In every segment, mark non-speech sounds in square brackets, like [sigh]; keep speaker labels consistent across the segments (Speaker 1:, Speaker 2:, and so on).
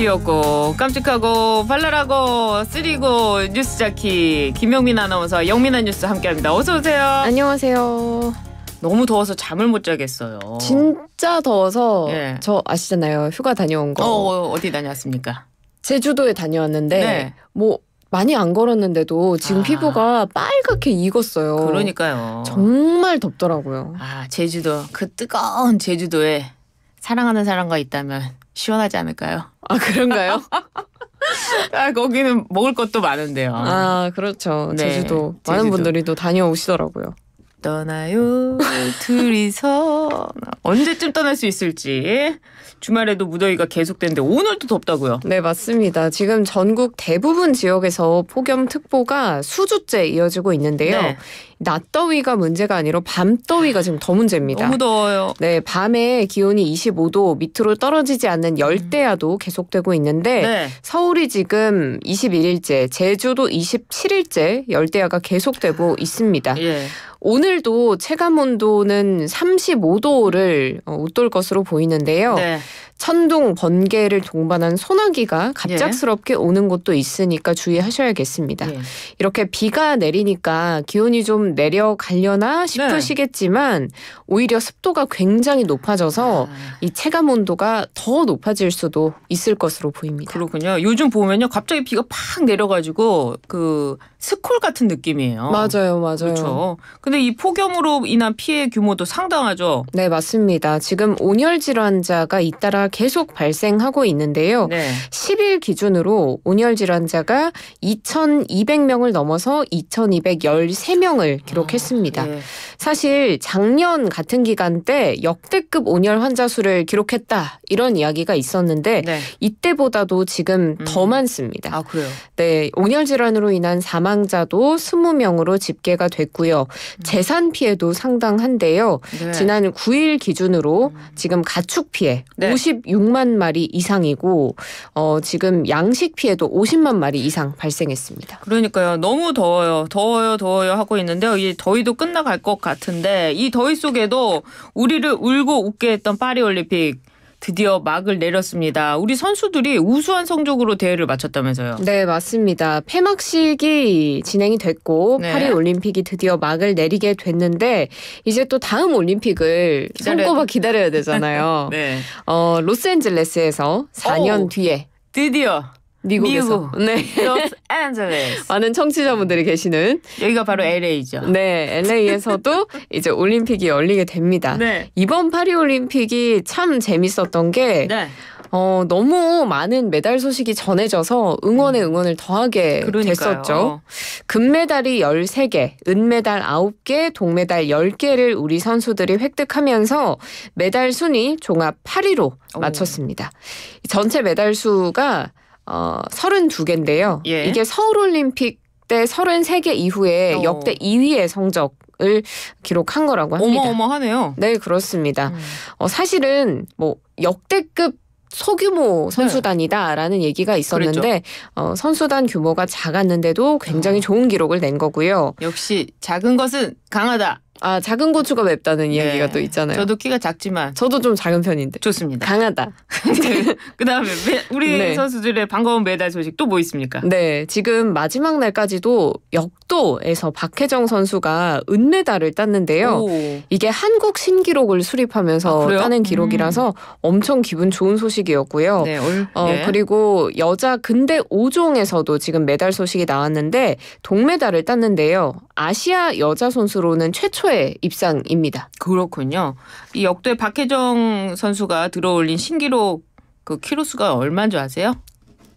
Speaker 1: 귀엽고 깜찍하고 발랄하고 쓰리고 뉴스 자키 김영민 아나운서 영민아 뉴스 함께합니다. 어서 오세요. 안녕하세요. 너무 더워서 잠을 못 자겠어요.
Speaker 2: 진짜 더워서 예. 저 아시잖아요. 휴가 다녀온 거. 어, 어
Speaker 1: 디 다녀왔습니까?
Speaker 2: 제주도에 다녀왔는데 네. 뭐 많이 안 걸었는데도 지금 아. 피부가
Speaker 1: 빨갛게 익었어요. 그러니까요. 정말 덥더라고요. 아 제주도 그 뜨거운 제주도에 사랑하는 사람과 있다면 시원하지 않을까요? 아 그런가요? [laughs] 아, 거기는 먹을 것도 많은데요. 아 그렇죠. 네, 제주도 많은 제주도. 분들이
Speaker 2: 또 다녀오시더라고요. 떠나요 [laughs] 둘이서
Speaker 1: 언제쯤 떠날 수 있을지 주말에도 무더위가 계속되는데 오늘도 덥다고요. 네
Speaker 2: 맞습니다. 지금 전국 대부분 지역에서 폭염특보가 수주째 이어지고 있는데요. 네. 낮더위가 문제가 아니라 밤더위가 지금 더 문제입니다. 너무 더워요. 네, 밤에 기온이 25도 밑으로 떨어지지 않는 음. 열대야도 계속되고 있는데 네. 서울이 지금 21일째, 제주도 27일째 열대야가 계속되고 있습니다. 예. 오늘도 체감 온도는 35도를 어, 웃돌 것으로 보이는데요. 네. 천둥, 번개를 동반한 소나기가 예. 갑작스럽게 예. 오는 곳도 있으니까 주의하셔야겠습니다. 예. 이렇게 비가 내리니까 기온이 좀 내려가려나 싶으시겠지만 네. 오히려 습도가 굉장히 높아져서 아. 이 체감 온도가 더 높아질 수도 있을 것으로 보입니다.
Speaker 1: 그렇군요. 요즘 보면요. 갑자기 비가 팍 내려가지고 그 스콜 같은 느낌이에요. 맞아요, 맞아요. 그렇죠. 근데 이 폭염으로 인한 피해 규모도 상당하죠.
Speaker 2: 네, 맞습니다. 지금 온열 질환자가 잇따라 계속 발생하고 있는데요. 네. 10일 기준으로 온열 질환자가 2,200명을 넘어서 2,213명을 기록했습니다. 아, 네. 사실 작년 같은 기간 때 역대급 온열 환자 수를 기록했다 이런 이야기가 있었는데 네. 이때보다도 지금 음. 더 많습니다. 아, 그래요. 네, 온열 질환으로 인한 사망 사망자도 20명으로 집계가 됐고요. 음. 재산 피해도 상당한데요. 네. 지난 9일 기준으로 음. 지금 가축 피해 네. 56만 마리 이상이고 어, 지금 양식 피해도 50만 마리 이상 발생했습니다.
Speaker 1: 그러니까요. 너무 더워요. 더워요. 더워요 하고 있는데요. 이 더위도 끝나갈 것 같은데 이 더위 속에도 우리를 울고 웃게 했던 파리 올림픽 드디어 막을 내렸습니다. 우리 선수들이 우수한 성적으로 대회를 마쳤다면서요.
Speaker 2: 네, 맞습니다. 폐막식이 진행이 됐고 네. 파리 올림픽이 드디어 막을 내리게 됐는데 이제 또 다음 올림픽을 기다려... 손꼽아 기다려야 되잖아요. [laughs] 네. 어, 로스앤젤레스에서 4년 오, 뒤에
Speaker 1: 드디어 미국에서 네. 로스앤젤레스
Speaker 2: 많은 청취자분들이 계시는 여기가 바로 LA죠. 네, LA에서도 [laughs] 이제 올림픽이 열리게 됩니다. 네. 이번 파리 올림픽이 참 재밌었던 게 네. 어, 너무 많은 메달 소식이 전해져서 응원의 응원을 더하게 그러니까요. 됐었죠. 금메달이 13개, 은메달 9개, 동메달 10개를 우리 선수들이 획득하면서 메달 순위 종합 8위로 오. 마쳤습니다. 전체 메달 수가 어, 32개인데요. 예. 이게 서울올림픽 때 33개 이후에 어. 역대 2위의 성적 을 기록한 거라고 합니다. 어마어마하네요. 네, 그렇습니다. 음. 어, 사실은 뭐 역대급 소규모 선수단이다라는 네. 얘기가 있었는데 그렇죠. 어, 선수단 규모가 작았는데도 굉장히 어. 좋은 기록을 낸 거고요. 역시 작은 것은 강하다. 아 작은 고추가 맵다는 네. 이야기가 네. 또 있잖아요. 저도 키가 작지만 저도 좀 작은 편인데 좋습니다. 강하다.
Speaker 1: 네. [laughs] 그다음에 우리 네. 선수들의 반가운 메달 소식 또 뭐 있습니까? 네,
Speaker 2: 지금 마지막 날까지도 역도에서 박혜정 선수가 은메달을 땄는데요. 오. 이게 한국 신기록을 수립하면서 아, 따는 기록이라서 음. 엄청 기분 좋은 소식이었고요. 네, 올, 어, 예. 그리고 여자 근대 5종에서도 지금 메달 소식이 나왔는데 동메달을 땄는데요. 아시아 여자 선수로는 최초 최초의 입상입니다. 그렇군요.
Speaker 1: 이 역도의 박혜정 선수가 들어올린 신기록 그 키로수가 얼마인 줄 아세요?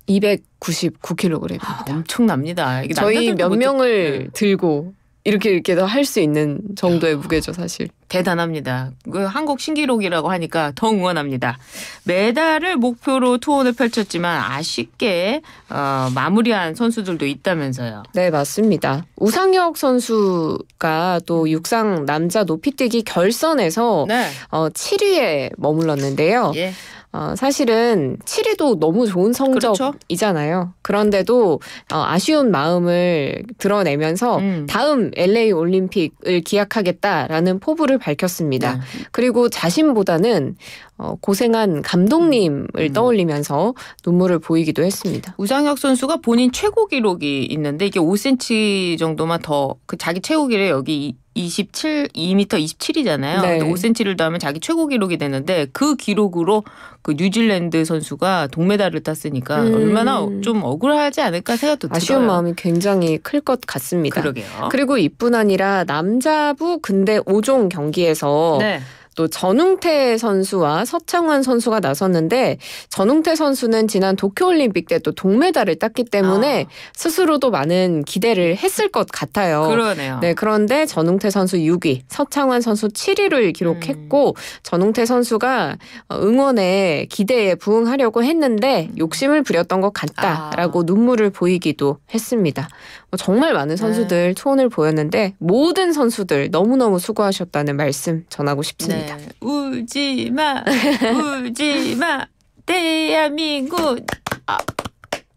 Speaker 1: 299kg입니다. 아, 엄청납니다. 저희 몇 명을 네. 들고
Speaker 2: 이렇게 이렇게 할수 있는 정도의 무게죠 사실. 대단합니다.
Speaker 1: 그 한국 신기록이라고 하니까 더 응원합니다. 메달을 목표로 투혼을 펼쳤지만 아쉽게 어, 마무리한 선수들도 있다면서요. 네 맞습니다. 우상혁
Speaker 2: 선수가 또 육상 남자 높이뛰기 결선에서 네. 어, 7위에 머물렀는데요. 예. 어, 사실은 7위도 너무 좋은 성적이잖아요. 그렇죠? 그런데도 어, 아쉬운 마음을 드러내면서 음. 다음 LA 올림픽을 기약하겠다라는 포부를 밝혔습니다. 음. 그리고 자신보다는 어, 고생한 감독님을 음. 음. 떠올리면서 눈물을 보이기도 했습니다.
Speaker 1: 우상혁 선수가 본인 최고 기록이 있는데 이게 5cm 정도만 더 그 자기 최고 기록 이 여기 27 2m 27이잖아요. 네. 5cm를 더하면 자기 최고 기록이 되는데 그 기록으로 그 뉴질랜드 선수가 동메달을 땄으니까 음. 얼마나 좀
Speaker 2: 억울하지 않을까 생각도 아쉬운 들어요. 마음이 굉장히 클 것 같습니다. 그러게요. 그리고 이뿐 아니라 남자부 근대 5종 경기에서 네. 또 전웅태 선수와 서창환 선수가 나섰는데 전웅태 선수는 지난 도쿄올림픽 때 또 동메달을 땄기 때문에 아. 스스로도 많은 기대를 했을 것 같아요. 그러네요. 네, 그런데 전웅태 선수 6위, 서창환 선수 7위를 기록했고 음. 전웅태 선수가 어, 응원에 기대에 부응하려고 했는데 음. 욕심을 부렸던 것 같다라고 아. 눈물을 보이기도 했습니다. 정말 많은 선수들 네. 초원을 보였는데 모든 선수들 너무너무 수고하셨다는 말씀 전하고 싶습니다. 네.
Speaker 1: 울지 마, 울지 마, [laughs] 대한민국. 아.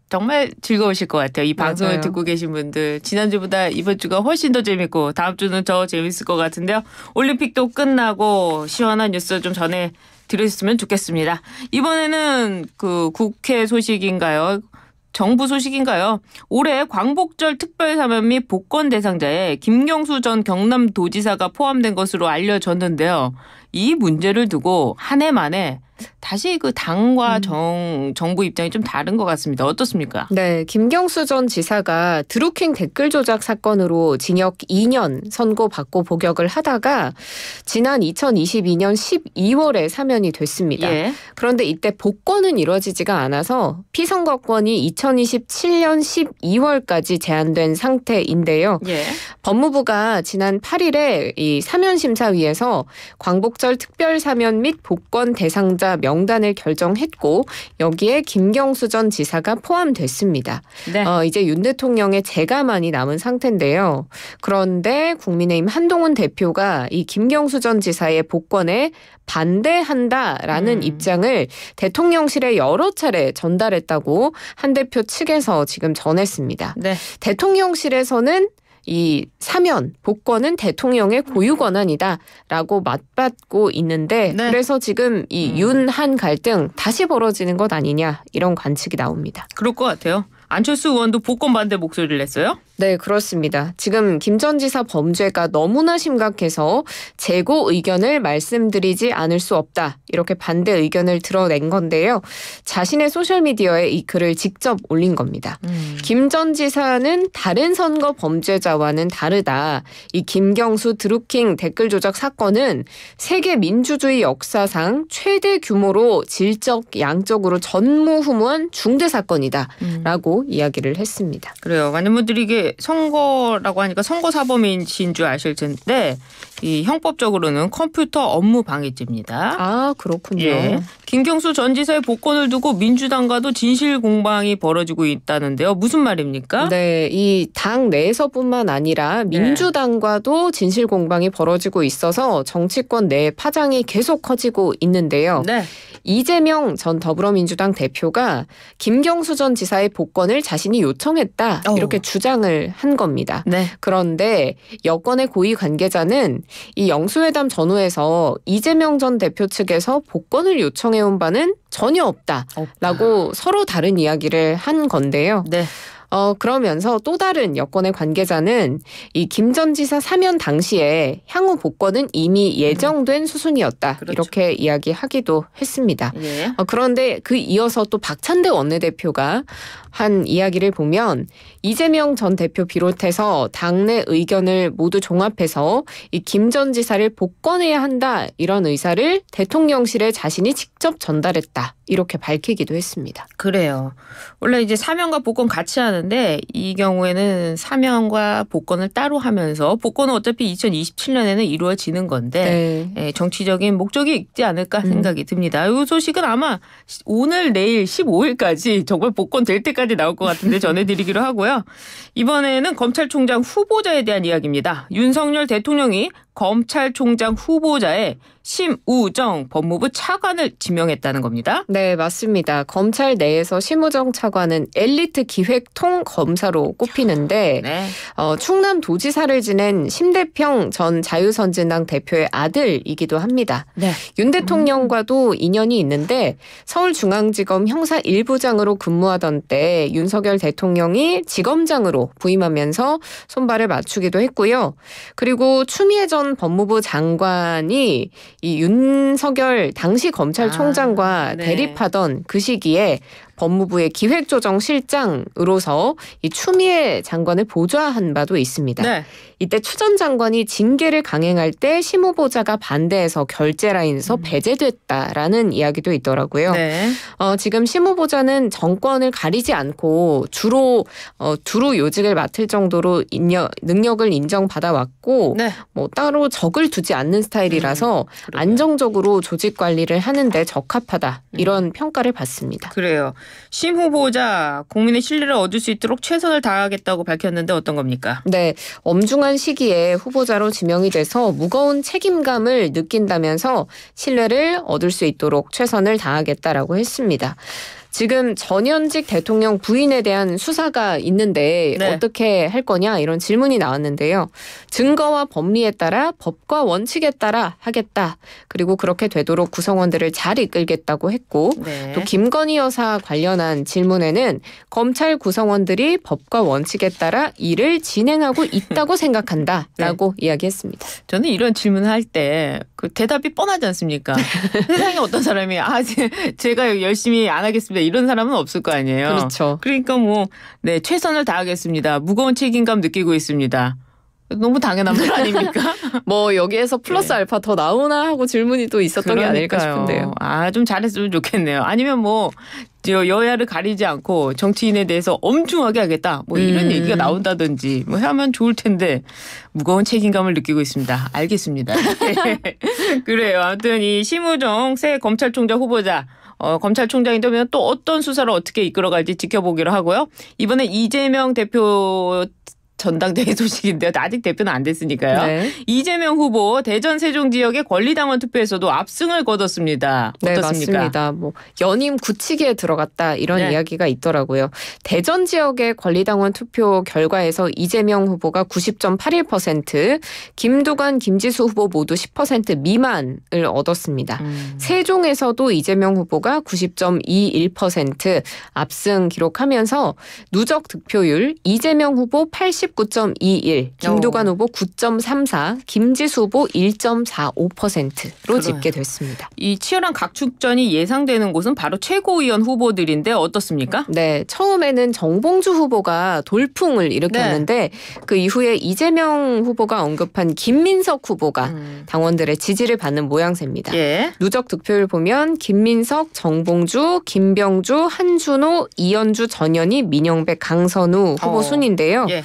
Speaker 1: 정말 즐거우실 것 같아요. 이 방송을 맞아요. 듣고 계신 분들. 지난주보다 이번 주가 훨씬 더 재밌고 다음 주는 더 재밌을 것 같은데요. 올림픽도 끝나고 시원한 뉴스 좀 전해 드렸으면 좋겠습니다. 이번에는 그 국회 소식인가요? 정부 소식인가요? 올해 광복절 특별사면 및 복권 대상자에 김경수 전 경남도지사가 포함된 것으로 알려졌는데요. 이 문제를 두고 한 해 만에 다시 그 당과 음. 정, 정부 입장이 좀 다른 것 같습니다. 어떻습니까?
Speaker 2: 네, 김경수 전 지사가 드루킹 댓글 조작 사건으로 징역 2년 선고받고 복역을 하다가 지난 2022년 12월에 사면이 됐습니다. 예. 그런데 이때 복권은 이루어지지가 않아서 피선거권이 2027년 12월까지 제한된 상태인데요. 예. 법무부가 지난 8일에 이 사면심사위에서 광복절 특별사면 및 복권 대상자 후보자 명단을 결정했고 여기에 김경수 전 지사가 포함됐습니다. 네. 어, 이제 윤 대통령의 재가만이 남은 상태인데요. 그런데 국민의힘 한동훈 대표가 이 김경수 전 지사의 복권에 반대한다라는 음. 입장을 대통령실에 여러 차례 전달했다고 한 대표 측에서 지금 전했습니다. 네. 대통령실에서는 이 사면 복권은 대통령의 고유 음. 권한이다라고 맞받고 있는데 네. 그래서 지금 이 음. 윤한 갈등 다시 벌어지는 것 아니냐 이런 관측이 나옵니다.
Speaker 1: 그럴 것 같아요. 안철수 의원도 복권 반대 목소리를 냈어요.
Speaker 2: 네, 그렇습니다. 지금 김 전 지사 범죄가 너무나 심각해서 재고 의견을 말씀드리지 않을 수 없다. 이렇게 반대 의견을 드러낸 건데요. 자신의 소셜미디어에 이 글을 직접 올린 겁니다. 음. 김전 지사는 다른 선거 범죄자와는 다르다. 이 김경수 드루킹 댓글 조작 사건은 세계 민주주의 역사상 최대 규모로 질적 양적으로 전무후무한 중대 사건이다. 음. 라고 이야기를 했습니다.
Speaker 1: 그래요. 많은 분들이 이게 선거라고 하니까 선거 사범인 줄 아실 텐데 이 형법적으로는 컴퓨터 업무 방해죄입니다. 아 그렇군요. 예. 김경수 전 지사의 복권을 두고 민주당과도 진실 공방이 벌어지고 있다는데요. 무슨 말입니까?
Speaker 2: 네, 이 당 내에서뿐만 아니라 네. 민주당과도 진실 공방이 벌어지고 있어서 정치권 내 파장이 계속 커지고 있는데요. 네. 이재명 전 더불어민주당 대표가 김경수 전 지사의 복권을 자신이 요청했다 어. 이렇게 주장을 한 겁니다. 네. 그런데 여권의 고위 관계자는 이 영수회담 전후에서 이재명 전 대표 측에서 복권을 요청해온 바는 전혀 없다라고 없다. 서로 다른 이야기를 한 건데요. 네. 어, 그러면서 또 다른 여권의 관계자는 이 김 전 지사 사면 당시에 향후 복권은 이미 음. 예정된 수순이었다. 그렇죠. 이렇게 이야기하기도 했습니다. 예. 어, 그런데 그 이어서 또 박찬대 원내대표가 한 이야기를 보면 이재명 전 대표 비롯해서 당내 의견을 모두 종합해서 이 김 전 지사를 복권해야 한다 이런 의사를 대통령실에 자신이 직접 전달했다. 이렇게 밝히기도 했습니다. 그래요.
Speaker 1: 원래 이제 사면과 복권 같이 하는데 이 경우에는 사면과 복권을 따로 하면서 복권은 어차피 2027년에는 이루어지는 건데 네. 예, 정치적인 목적이 있지 않을까 음. 생각이 음. 듭니다. 이 소식은 아마 오늘 내일 15일까지 정말 복권 될 때까지 나올 것 같은데 전해드리기로 하고요. 이번에는 검찰총장 후보자에 대한 이야기입니다. 윤석열 대통령이 검찰총장 후보자의 심우정 법무부 차관을 지명했다는 겁니다.
Speaker 2: 네, 맞습니다. 검찰 내에서 심우정 차관은 엘리트 기획 통검사로 꼽히는데 네. 어, 충남 도지사를 지낸 심대평 전 자유선진당 대표의 아들이기도 합니다. 네. 윤 대통령과도 음. 인연이 있는데 서울중앙지검 형사 1부장으로 근무하던 때 윤석열 대통령이 지검장으로 부임하면서 손발을 맞추기도 했고요. 그리고 추미애 전이 법무부 장관이 이 윤석열 당시 검찰총장과 아, 네. 대립하던 그 시기에 법무부의 기획조정실장으로서 이 추미애 장관을 보좌한 바도 있습니다. 네. 이때 추전 장관이 징계를 강행할 때심 후보자가 반대해서 결제 라인에서 음. 배제됐다라는 이야기도 있더라고요. 네. 어, 지금 심 후보자는 정권을 가리지 않고 주로 어, 주로 요직을 맡을 정도로 인력 능력을 인정받아 왔고 네. 뭐 따로 적을 두지 않는 스타일이라서 음, 안정적으로 조직 관리를 하는데 적합하다 이런 음. 평가를
Speaker 1: 받습니다. 그래요. 심 후보자 국민의 신뢰를 얻을 수 있도록 최선을 다하겠다고 밝혔는데 어떤 겁니까? 네, 엄중한
Speaker 2: 시기에 후보자로 지명이 돼서 무거운 책임감을 느낀다면서 신뢰를 얻을 수 있도록 최선을 다하겠다라고 했습니다. 지금 전현직 대통령 부인에 대한 수사가 있는데 네. 어떻게 할 거냐 이런 질문이 나왔는데요. 증거와 법리에 따라 법과 원칙에 따라 하겠다. 그리고 그렇게 되도록 구성원들을 잘 이끌겠다고 했고 네. 또 김건희 여사 관련한 질문에는 검찰 구성원들이 법과 원칙에 따라 일을 진행하고 있다고 [laughs]
Speaker 1: 생각한다라고 네. 이야기했습니다. 저는 이런 질문할 을때그 대답이 뻔하지 않습니까? [laughs] 세상에 어떤 사람이 아 제가 열심히 안 하겠습니다. 이런 사람은 없을 거 아니에요. 그렇죠. 그러니까 뭐 네, 최선을 다하겠습니다. 무거운 책임감 느끼고 있습니다. 너무 당연한 말 [laughs] 아닙니까? 뭐 여기에서 플러스 네. 알파 더 나오나 하고 질문이 또 있었던 그러니까요. 게 아닐까 싶은데요. 아좀 잘했으면 좋겠네요. 아니면 뭐 여야를 가리지 않고 정치인에 대해서 엄중하게 하겠다. 뭐 이런 음. 얘기가 나온다든지 뭐 하면 좋을 텐데 무거운 책임감을 느끼고 있습니다. 알겠습니다. [laughs] 네. 그래요. 아무튼 이 심우정 새 검찰총장 후보자 어, 검찰총장이 되면 또 어떤 수사를 어떻게 이끌어갈지 지켜보기로 하고요. 이번에 이재명 대표 전당대회 [laughs] 소식인데요. 아직 대표는 안 됐으니까요. 네. 이재명 후보 대전 세종 지역의 권리당원 투표에서도 압승을 거뒀습니다. 네, 어떻습니까? 네, 맞습니다.
Speaker 2: 뭐 연임 구히기에 들어갔다 이런 네. 이야기가 있더라고요. 대전 지역의 권리당원 투표 결과에서 이재명 후보가 90.81%, 김두관, 김지수 후보 모두 10% 미만을 얻었습니다. 음. 세종에서도 이재명 후보가 90.21% 압승 기록하면서 누적 득표율 이재명 후보 80 39.21, 김도관 후보 9.34, 김지수 후보 1.45%로 집계됐습니다.
Speaker 1: 이 치열한 각축전이 예상되는 곳은 바로 최고위원 후보들인데 어떻습니까? 네,
Speaker 2: 처음에는 정봉주 후보가 돌풍을 일으켰는데 네. 그 이후에 이재명 후보가 언급한 김민석 후보가 음. 당원들의 지지를 받는 모양새입니다. 예. 누적 득표율 보면 김민석, 정봉주, 김병주, 한준호, 이현주, 전현희, 민영배, 강선우 어. 후보 어. 순인데요. 예.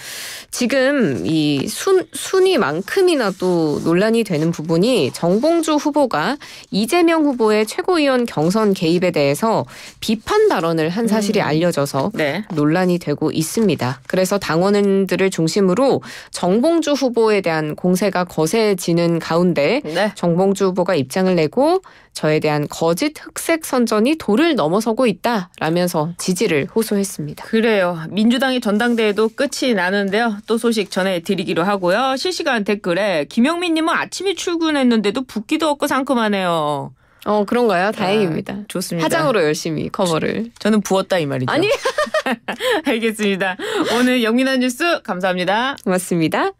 Speaker 2: 지금 이 순, 순위만큼이나 또 논란이 되는 부분이 정봉주 후보가 이재명 후보의 최고위원 경선 개입에 대해서 비판 발언을 한 사실이 음. 알려져서 네. 논란이 되고 있습니다. 그래서 당원들을 중심으로 정봉주 후보에 대한 공세가 거세지는 가운데 네. 정봉주 후보가 입장을 내고 저에 대한 거짓 흑색 선전이 도를 넘어서고 있다라면서 지지를 호소했습니다.
Speaker 1: 그래요. 민주당의 전당대회도 끝이 나는데요. 있는데요. 또 소식 전해드리기로 하고요. 실시간 댓글에 김영민님은 아침에 출근했는데도 붓기도 없고 상큼하네요.
Speaker 2: 어 그런가요? 아, 다행입니다. 아, 좋습니다. 화장으로
Speaker 1: 열심히 커버를. 저는 부었다 이 말이죠. 아니. [laughs] 알겠습니다. 오늘 영민아 뉴스 감사합니다.
Speaker 2: 고맙습니다.